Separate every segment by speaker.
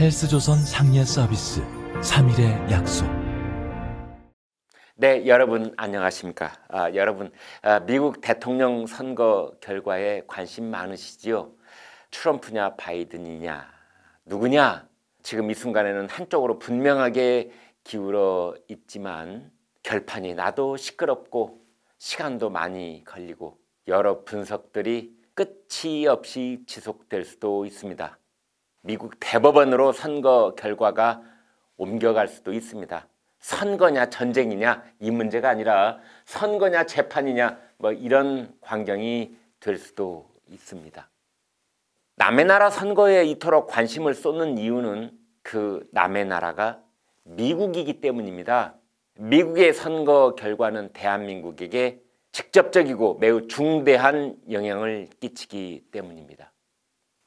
Speaker 1: 헬스조선 상예 서비스 3일의 약속. 네, 여러분 안녕하십니까? 아, 여러분 아, 미국 대통령 선거 결과에 관심 많으시지요? 트럼프냐 바이든이냐 누구냐? 지금 이 순간에는 한쪽으로 분명하게 기울어 있지만 결판이 나도 시끄럽고 시간도 많이 걸리고 여러 분석들이 끝이 없이 지속될 수도 있습니다. 미국 대법원으로 선거 결과가 옮겨갈 수도 있습니다. 선거냐 전쟁이냐 이 문제가 아니라 선거냐 재판이냐 뭐 이런 광경이 될 수도 있습니다. 남의 나라 선거에 이토록 관심을 쏟는 이유는 그 남의 나라가 미국이기 때문입니다. 미국의 선거 결과는 대한민국에게 직접적이고 매우 중대한 영향을 끼치기 때문입니다.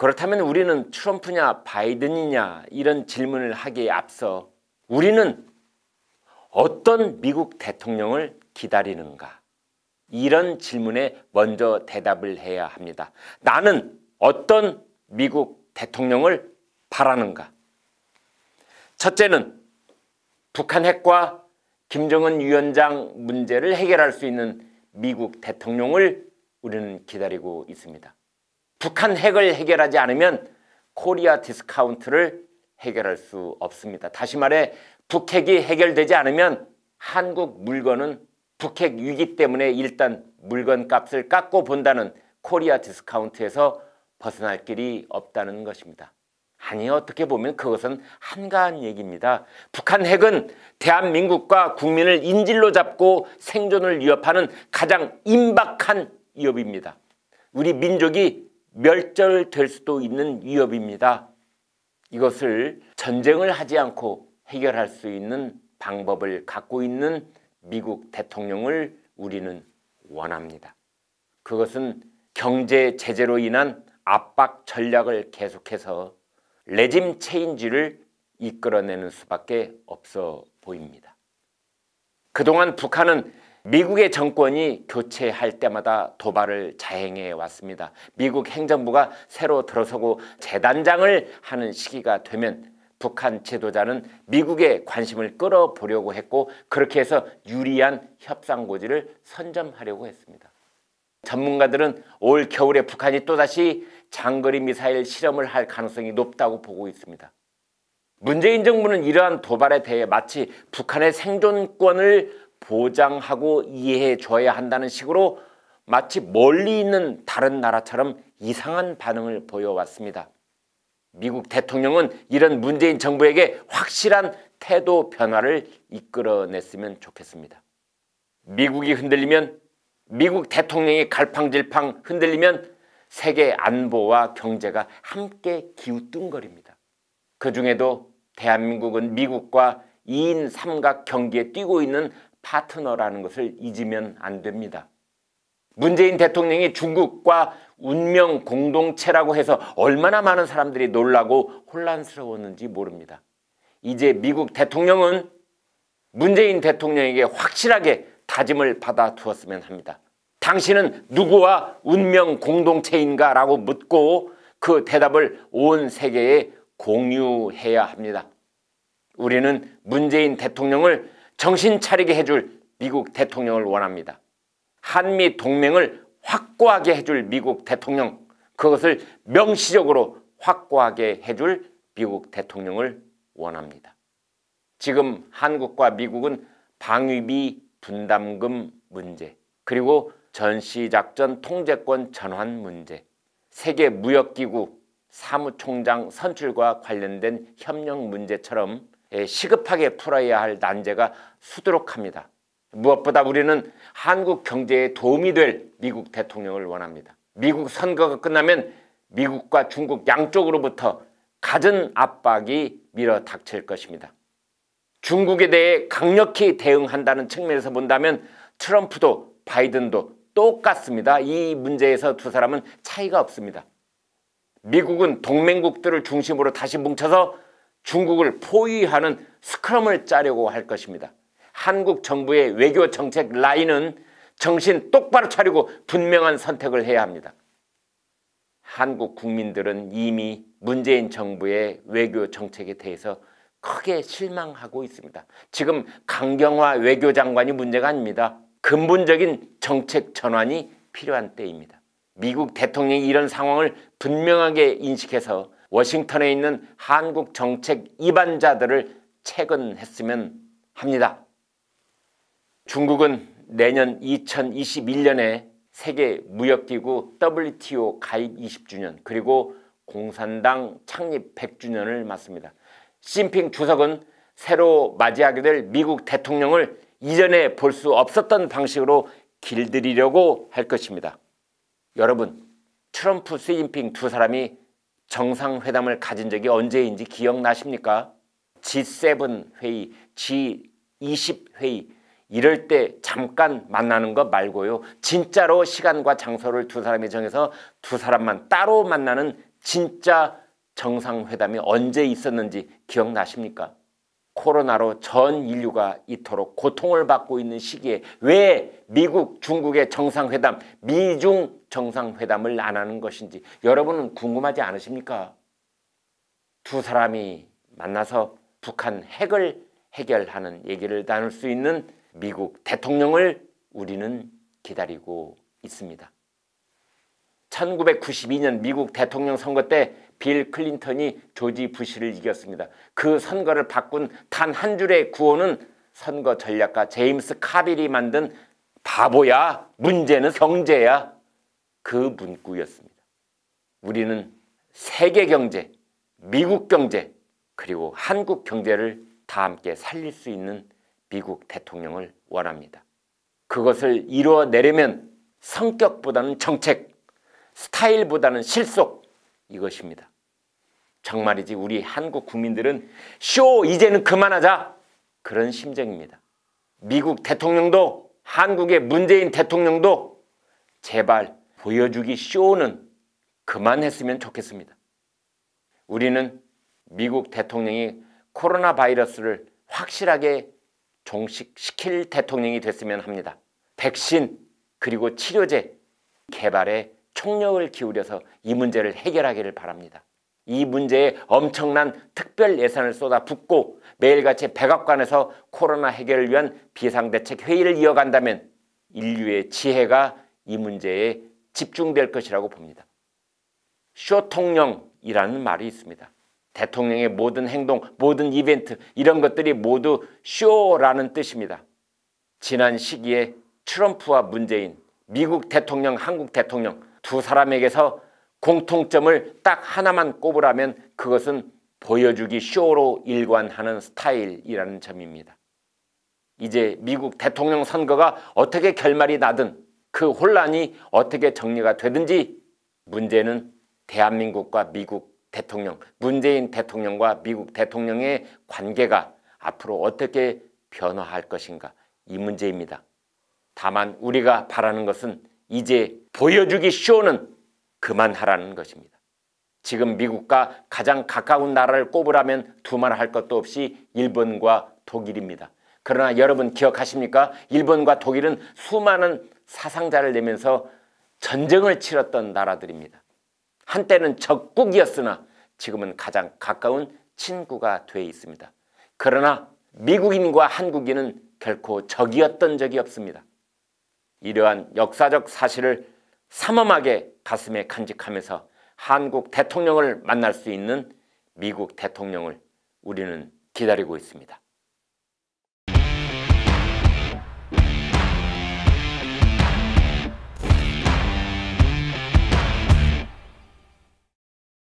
Speaker 1: 그렇다면 우리는 트럼프냐 바이든이냐 이런 질문을 하기에 앞서 우리는 어떤 미국 대통령을 기다리는가 이런 질문에 먼저 대답을 해야 합니다. 나는 어떤 미국 대통령을 바라는가? 첫째는 북한 핵과 김정은 위원장 문제를 해결할 수 있는 미국 대통령을 우리는 기다리고 있습니다. 북한 핵을 해결하지 않으면 코리아 디스카운트를 해결할 수 없습니다. 다시 말해 북핵이 해결되지 않으면 한국 물건은 북핵 위기 때문에 일단 물건 값을 깎고 본다는 코리아 디스카운트에서 벗어날 길이 없다는 것입니다. 아니 어떻게 보면 그것은 한가한 얘기입니다. 북한 핵은 대한민국과 국민을 인질로 잡고 생존을 위협하는 가장 임박한 위협입니다. 우리 민족이 멸절될 수도 있는 위협입니다. 이것을 전쟁을 하지 않고 해결할 수 있는 방법을 갖고 있는 미국 대통령을 우리는 원합니다. 그것은 경제 제재로 인한 압박 전략을 계속해서 레짐 체인지를 이끌어내는 수밖에 없어 보입니다. 그동안 북한은 미국의 정권이 교체할 때마다 도발을 자행해 왔습니다. 미국 행정부가 새로 들어서고 재단장을 하는 시기가 되면 북한 지도자는 미국의 관심을 끌어보려고 했고 그렇게 해서 유리한 협상고지를 선점하려고 했습니다. 전문가들은 올 겨울에 북한이 또다시 장거리 미사일 실험을 할 가능성이 높다고 보고 있습니다. 문재인 정부는 이러한 도발에 대해 마치 북한의 생존권을 보장하고 이해해 줘야 한다는 식으로 마치 멀리 있는 다른 나라처럼 이상한 반응을 보여왔습니다. 미국 대통령은 이런 문재인 정부에게 확실한 태도 변화를 이끌어냈으면 좋겠습니다. 미국이 흔들리면 미국 대통령이 갈팡질팡 흔들리면 세계 안보와 경제가 함께 기우뚱거립니다. 그 중에도 대한민국은 미국과 2인 삼각 경기에 뛰고 있는 파트너라는 것을 잊으면 안 됩니다. 문재인 대통령이 중국과 운명 공동체라고 해서 얼마나 많은 사람들이 놀라고 혼란스러웠는지 모릅니다. 이제 미국 대통령은 문재인 대통령에게 확실하게 다짐을 받아두었으면 합니다. 당신은 누구와 운명 공동체인가 라고 묻고 그 대답을 온 세계에 공유해야 합니다. 우리는 문재인 대통령을 정신 차리게 해줄 미국 대통령을 원합니다. 한미 동맹을 확고하게 해줄 미국 대통령 그것을 명시적으로 확고하게 해줄 미국 대통령을 원합니다. 지금 한국과 미국은 방위비 분담금 문제 그리고 전시작전 통제권 전환 문제 세계 무역기구 사무총장 선출과 관련된 협력 문제처럼 예, 시급하게 풀어야 할 난제가 수두룩합니다. 무엇보다 우리는 한국 경제에 도움이 될 미국 대통령을 원합니다. 미국 선거가 끝나면 미국과 중국 양쪽으로부터 갖은 압박이 밀어닥칠 것입니다. 중국에 대해 강력히 대응한다는 측면에서 본다면 트럼프도 바이든도 똑같습니다. 이 문제에서 두 사람은 차이가 없습니다. 미국은 동맹국들을 중심으로 다시 뭉쳐서 중국을 포위하는 스크럼을 짜려고 할 것입니다. 한국 정부의 외교 정책 라인은 정신 똑바로 차리고 분명한 선택을 해야 합니다. 한국 국민들은 이미 문재인 정부의 외교 정책에 대해서 크게 실망하고 있습니다. 지금 강경화 외교장관이 문제가 아닙니다. 근본적인 정책 전환이 필요한 때입니다. 미국 대통령이 이런 상황을 분명하게 인식해서 워싱턴에 있는 한국 정책 이반자들을 채근했으면 합니다. 중국은 내년 2021년에 세계 무역기구 WTO 가입 20주년 그리고 공산당 창립 100주년을 맞습니다. 시핑 주석은 새로 맞이하게 될 미국 대통령을 이전에 볼 수 없었던 방식으로 길들이려고 할 것입니다. 여러분 트럼프 시진핑 두 사람이 정상회담을 가진 적이 언제인지 기억나십니까? G7 회의, G20 회의 이럴 때 잠깐 만나는 것 말고요. 진짜로 시간과 장소를 두 사람이 정해서 두 사람만 따로 만나는 진짜 정상회담이 언제 있었는지 기억나십니까? 코로나로 전 인류가 이토록 고통을 받고 있는 시기에 왜 미국, 중국의 정상회담, 미중 정상회담을 안 하는 것인지 여러분은 궁금하지 않으십니까? 두 사람이 만나서 북한 핵을 해결하는 얘기를 나눌 수 있는 미국 대통령을 우리는 기다리고 있습니다. 1992년 미국 대통령 선거 때빌 클린턴이 조지 부시를 이겼습니다. 그 선거를 바꾼 단 한 줄의 구호는 선거 전략가 제임스 카빌이 만든 바보야 문제는 경제야 그 문구였습니다. 우리는 세계 경제, 미국 경제 그리고 한국 경제를 다 함께 살릴 수 있는 미국 대통령을 원합니다. 그것을 이루어내려면 성격보다는 정책, 스타일보다는 실속, 이것입니다. 정말이지 우리 한국 국민들은 쇼 이제는 그만하자 그런 심정입니다. 미국 대통령도 한국의 문재인 대통령도 제발 보여주기 쇼는 그만했으면 좋겠습니다. 우리는 미국 대통령이 코로나 바이러스를 확실하게 종식시킬 대통령이 됐으면 합니다. 백신 그리고 치료제 개발에 총력을 기울여서 이 문제를 해결하기를 바랍니다. 이 문제에 엄청난 특별 예산을 쏟아 붓고 매일같이 백악관에서 코로나 해결을 위한 비상대책 회의를 이어간다면 인류의 지혜가 이 문제에 집중될 것이라고 봅니다. 쇼통령이라는 말이 있습니다. 대통령의 모든 행동, 모든 이벤트 이런 것들이 모두 쇼라는 뜻입니다. 지난 시기에 트럼프와 문재인, 미국 대통령, 한국 대통령 두 사람에게서 공통점을 딱 하나만 꼽으라면 그것은 보여주기 쇼로 일관하는 스타일이라는 점입니다. 이제 미국 대통령 선거가 어떻게 결말이 나든 그 혼란이 어떻게 정리가 되든지 문제는 대한민국과 미국 대통령, 문재인 대통령과 미국 대통령의 관계가 앞으로 어떻게 변화할 것인가 이 문제입니다. 다만 우리가 바라는 것은 이제 보여주기 쇼는 그만하라는 것입니다. 지금 미국과 가장 가까운 나라를 꼽으라면 두말할 것도 없이 일본과 독일입니다. 그러나 여러분 기억하십니까? 일본과 독일은 수많은 사상자를 내면서 전쟁을 치렀던 나라들입니다. 한때는 적국이었으나 지금은 가장 가까운 친구가 돼 있습니다. 그러나 미국인과 한국인은 결코 적이었던 적이 없습니다. 이러한 역사적 사실을 삼엄하게 가슴에 간직하면서 한국 대통령을 만날 수 있는 미국 대통령을 우리는 기다리고 있습니다.